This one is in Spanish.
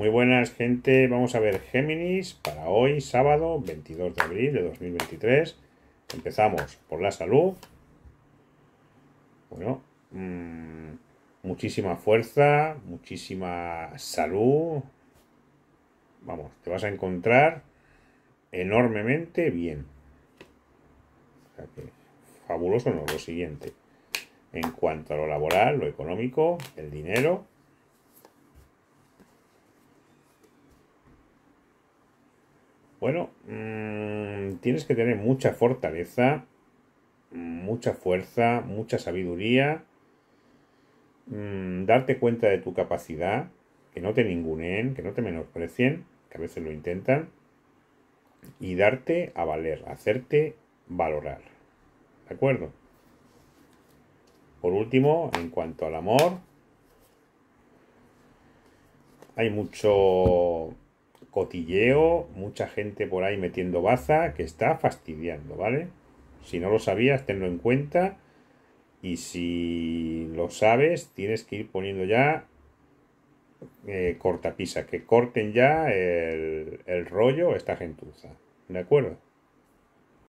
Muy buenas, gente. Vamos a ver Géminis para hoy, sábado 22 de abril de 2023. Empezamos por la salud. Bueno, mm, muchísima fuerza, muchísima salud. Vamos, te vas a encontrar enormemente bien. fabuloso no, lo siguiente. En cuanto a lo laboral, lo económico, el dinero, Bueno, mm, tienes que tener mucha fortaleza, mucha fuerza, mucha sabiduría, mm, darte cuenta de tu capacidad, que no te ninguneen, que no te menosprecien, que a veces lo intentan, y darte a valer, hacerte valorar. ¿De acuerdo? Por último, en cuanto al amor, hay mucho cotilleo, mucha gente por ahí metiendo baza que está fastidiando, ¿vale? Si no lo sabías, tenlo en cuenta. Y si lo sabes, tienes que ir poniendo ya eh, cortapisa, que corten ya el, el rollo esta gentuza. ¿De acuerdo?